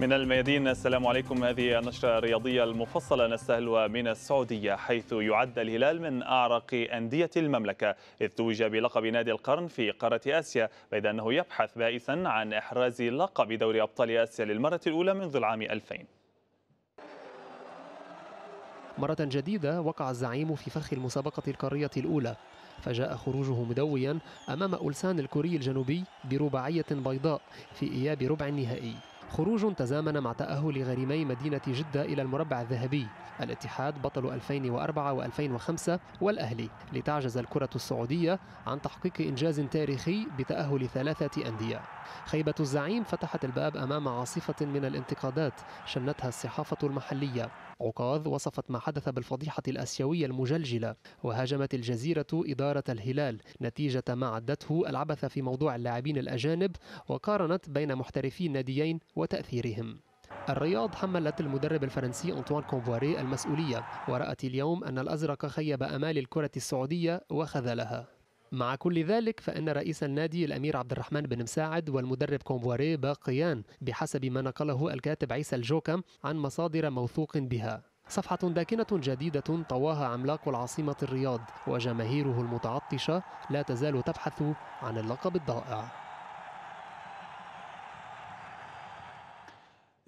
من الميادين السلام عليكم هذه النشرة الرياضية المفصلة نستهلها من السعودية حيث يعد الهلال من أعرق أندية المملكة إذ توج بلقب نادي القرن في قارة آسيا بيد أنه يبحث بائسا عن إحراز لقب دوري أبطال آسيا للمرة الأولى منذ العام 2000 مرة جديدة وقع الزعيم في فخ المسابقة القارية الأولى فجاء خروجه مدويا أمام أولسان الكوري الجنوبي برباعية بيضاء في إياب ربع النهائي خروج تزامن مع تأهل غريمي مدينة جدة إلى المربع الذهبي الاتحاد بطل 2004 و2005 والأهلي لتعجز الكرة السعودية عن تحقيق إنجاز تاريخي بتأهل ثلاثة أندية خيبة الزعيم فتحت الباب أمام عاصفة من الانتقادات شنتها الصحافة المحلية عكاظ وصفت ما حدث بالفضيحة الآسيوية المجلجلة وهاجمت الجزيرة إدارة الهلال نتيجة ما عدته العبث في موضوع اللاعبين الأجانب وقارنت بين محترفي الناديين وتأثيرهم الرياض حملت المدرب الفرنسي أنطوان كومبواري المسؤولية ورأت اليوم أن الأزرق خيب أمال الكرة السعودية وخذلها مع كل ذلك فإن رئيس النادي الأمير عبد الرحمن بن مساعد والمدرب كومبواري باقيان بحسب ما نقله الكاتب عيسى الجوكم عن مصادر موثوق بها صفحة داكنة جديدة طواها عملاق العاصمة الرياض وجماهيره المتعطشة لا تزال تبحث عن اللقب الضائع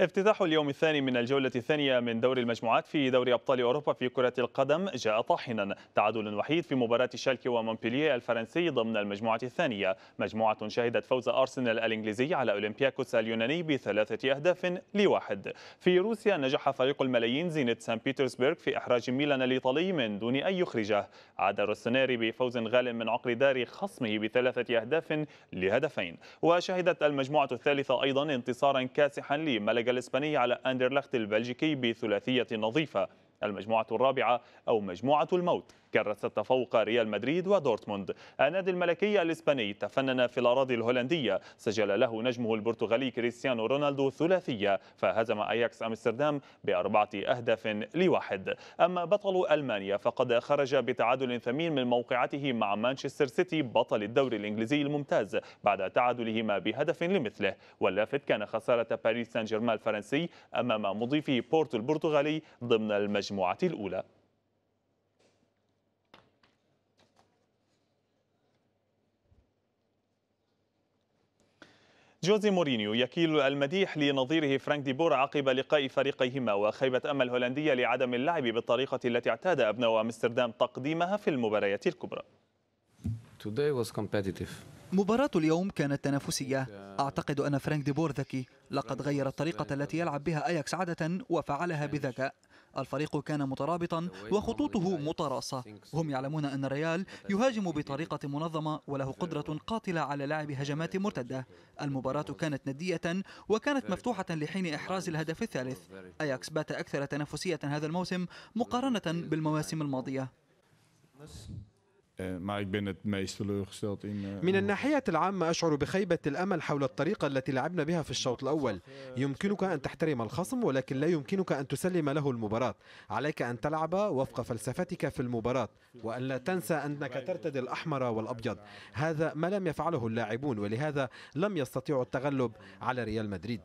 افتتاح اليوم الثاني من الجولة الثانية من دور المجموعات في دوري أبطال أوروبا في كرة القدم جاء طاحنا تعادل وحيد في مباراة شالكي ومونبلييه الفرنسي ضمن المجموعة الثانية مجموعة شهدت فوز أرسنال الإنجليزي على أولمبياكوس اليوناني بثلاثة أهداف لواحد في روسيا نجح فريق الملايين زينت سان بيترسبرغ في إحراج ميلان الإيطالي من دون أن يخرجه عاد الروسونيري بفوز غال من عقر دار خصمه بثلاثة أهداف لهدفين وشهدت المجموعة الثالثة أيضا انتصارا كاسحا لملك الفريق الإسباني على أندرلخت البلجيكي بثلاثية نظيفة المجموعة الرابعة أو مجموعة الموت كرست تفوق ريال مدريد ودورتموند النادي الملكي الإسباني تفنن في الأراضي الهولندية سجل له نجمه البرتغالي كريستيانو رونالدو ثلاثية فهزم أياكس أمستردام بأربعة أهداف لواحد أما بطل ألمانيا فقد خرج بتعادل ثمين من موقعته مع مانشستر سيتي بطل الدوري الإنجليزي الممتاز بعد تعادلهما بهدف لمثله واللافت كان خسارة باريس سان جيرمان الفرنسي أمام مضيفه بورتو البرتغالي ضمن المجموعة الأولى جوزي مورينيو يكيل المديح لنظيره فرانك ديبور عقب لقاء فريقيهما وخيبة أمل الهولندية لعدم اللعب بالطريقة التي اعتاد أبناء أمستردام تقديمها في المباريات الكبرى مباراة اليوم كانت تنافسية أعتقد أن فرانك ديبور ذكي لقد غير الطريقة التي يلعب بها أياكس عادة وفعلها بذكاء الفريق كان مترابطا وخطوطه متراصة هم يعلمون أن الريال يهاجم بطريقة منظمة وله قدرة قاتلة على لعب هجمات مرتدة المباراة كانت ندية وكانت مفتوحة لحين إحراز الهدف الثالث أياكس بات أكثر تنافسية هذا الموسم مقارنة بالمواسم الماضية Eh, eh, من الناحية العامة أشعر بخيبة الأمل حول الطريقة التي لعبنا بها في الشوط الأول يمكنك أن تحترم الخصم ولكن لا يمكنك أن تسلم له المباراة عليك أن تلعب وفق فلسفتك في المباراة وأن لا تنسى أنك ترتدي الأحمر والأبيض هذا ما لم يفعله اللاعبون ولهذا لم يستطيعوا التغلب على ريال مدريد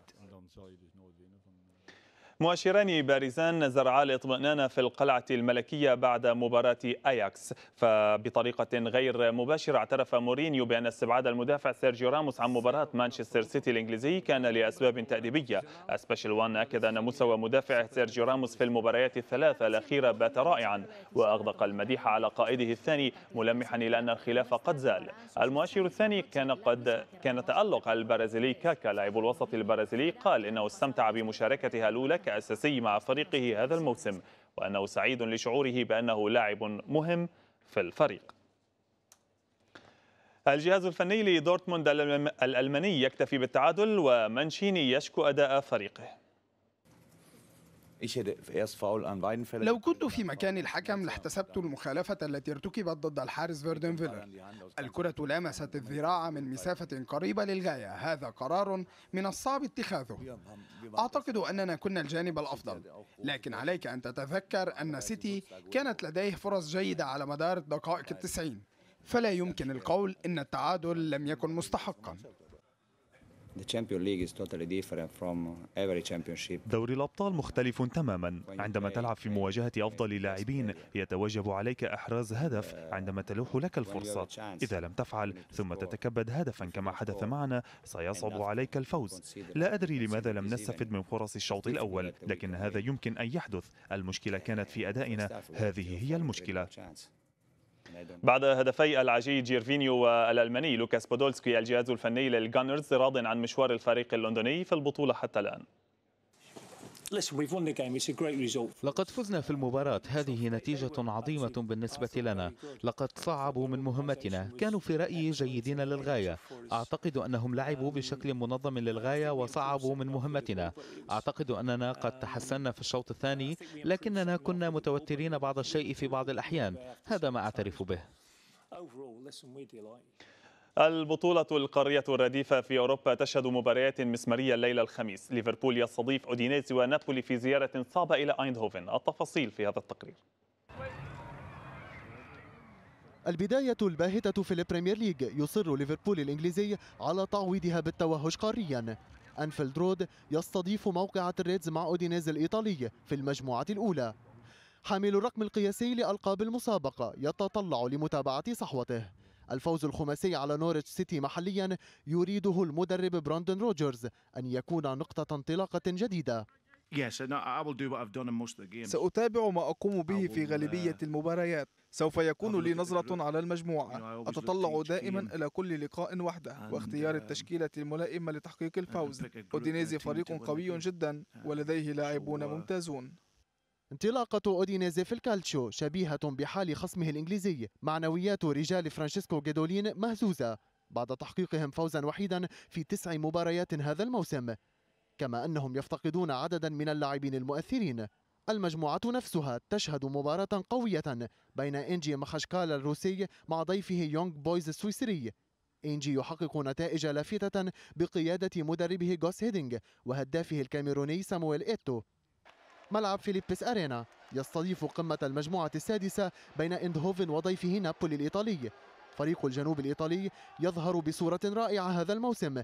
مؤشران بارزان زرعا الاطمئنان في القلعة الملكية بعد مباراة أياكس فبطريقة غير مباشرة اعترف مورينيو بأن استبعاد المدافع سيرجيو راموس عن مباراة مانشستر سيتي الإنجليزي كان لأسباب تأديبية سبيشال وان أكد أن مستوى مدافع سيرجيو راموس في المباريات الثلاثة الأخيرة بات رائعا وأغدق المديح على قائده الثاني ملمحا إلى أن الخلاف قد زال المؤشر الثاني كان قد كان تألق البرازيلي كاكا لاعب الوسط البرازيلي قال إنه استمتع بمشاركتها الأولى كأساسي مع فريقه هذا الموسم وأنه سعيد لشعوره بأنه لاعب مهم في الفريق الجهاز الفني لدورتموند الألماني يكتفي بالتعادل ومانشيني يشكو أداء فريقه لو كنت في مكان الحكم لاحتسبت المخالفة التي ارتكبت ضد الحارس فيردن فيلر الكرة لامست الذراع من مسافة قريبة للغاية هذا قرار من الصعب اتخاذه أعتقد أننا كنا الجانب الأفضل لكن عليك أن تتذكر أن سيتي كانت لديه فرص جيدة على مدار الدقائق التسعين فلا يمكن القول أن التعادل لم يكن مستحقا دوري الأبطال مختلف تماما عندما تلعب في مواجهة أفضل لاعبين يتوجب عليك إحراز هدف عندما تلوح لك الفرصة إذا لم تفعل ثم تتكبد هدفا كما حدث معنا سيصعب عليك الفوز لا أدري لماذا لم نستفد من فرص الشوط الأول لكن هذا يمكن أن يحدث المشكلة كانت في أدائنا هذه هي المشكلة بعد هدفي العجي جيرفينيو والألماني لوكاس بودولسكي الجهاز الفني للجانرز راض عن مشوار الفريق اللندني في البطولة حتى الآن لقد فزنا في المباراة هذه نتيجة عظيمة بالنسبة لنا لقد صعبوا من مهمتنا كانوا في رأيي جيدين للغاية أعتقد أنهم لعبوا بشكل منظم للغاية وصعبوا من مهمتنا أعتقد أننا قد تحسنا في الشوط الثاني لكننا كنا متوترين بعض الشيء في بعض الأحيان هذا ما أعترف به البطولة القارية الرديفة في أوروبا تشهد مباريات مسمارية الليلة الخميس ليفربول يستضيف أودينيزي ونابولي في زيارة صعبة إلى أيندهوفن التفاصيل في هذا التقرير البداية الباهتة في البريمير ليج يصر ليفربول الإنجليزي على تعويضها بالتوهج قاريا أنفيلد رود يستضيف موقعة الريدز مع أودينيز الإيطالي في المجموعة الأولى حامل الرقم القياسي لألقاب المسابقة يتطلع لمتابعة صحوته الفوز الخماسي على نورتش سيتي محليا يريده المدرب براندون روجرز أن يكون نقطة انطلاقة جديدة سأتابع ما أقوم به في uh, غالبية المباريات سوف يكون لي نظرة على المجموعة أتطلع دائما إلى كل لقاء وحده واختيار uh, التشكيلة الملائمة لتحقيق الفوز أودينيزي فريق قوي جدا ولديه لاعبون ممتازون انطلاقة أودينيزي في الكالتشيو شبيهة بحال خصمه الإنجليزي معنويات رجال فرانشيسكو جيدولين مهزوزة بعد تحقيقهم فوزا وحيدا في تسع مباريات هذا الموسم كما أنهم يفتقدون عددا من اللاعبين المؤثرين المجموعة نفسها تشهد مباراة قوية بين إنجي مخشكال الروسي مع ضيفه يونغ بويز السويسري إنجي يحقق نتائج لافتة بقيادة مدربه غوس هيدينغ وهدافه الكاميروني سامويل إيتو ملعب فيليبس أرينا يستضيف قمة المجموعة السادسة بين إندهوفن وضيفه نابولي الإيطالي فريق الجنوب الإيطالي يظهر بصورة رائعة هذا الموسم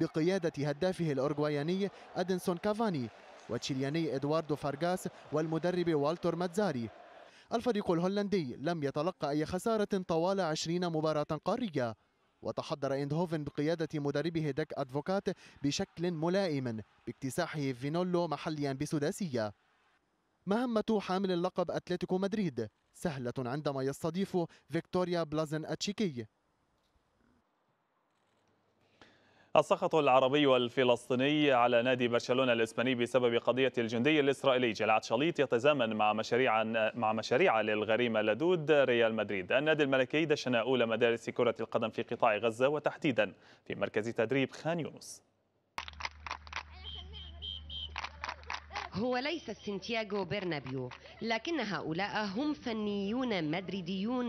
بقيادة هدافه الأورغواياني أدنسون كافاني وتشيلياني إدواردو فارغاس والمدرب والتر ماتزاري الفريق الهولندي لم يتلقى أي خسارة طوال 20 مباراة قارية وتحضر إندهوفن بقيادة مدربه ديك أدفوكات بشكل ملائم باكتساحه فينولو محليا بسداسية مهمة حامل اللقب أتلتيكو مدريد سهلة عندما يستضيف فيكتوريا بلازن أتشيكي السخط العربي والفلسطيني على نادي برشلونة الإسباني بسبب قضية الجندي الإسرائيلي جلعت شليط يتزامن مع مشاريع مع مشاريع للغريم اللدود ريال مدريد. النادي الملكي دشن أولى مدارس كرة القدم في قطاع غزة وتحديدا في مركز تدريب خان يونس. هو ليس سنتياغو برنابيو لكن هؤلاء هم فنيون مدريديون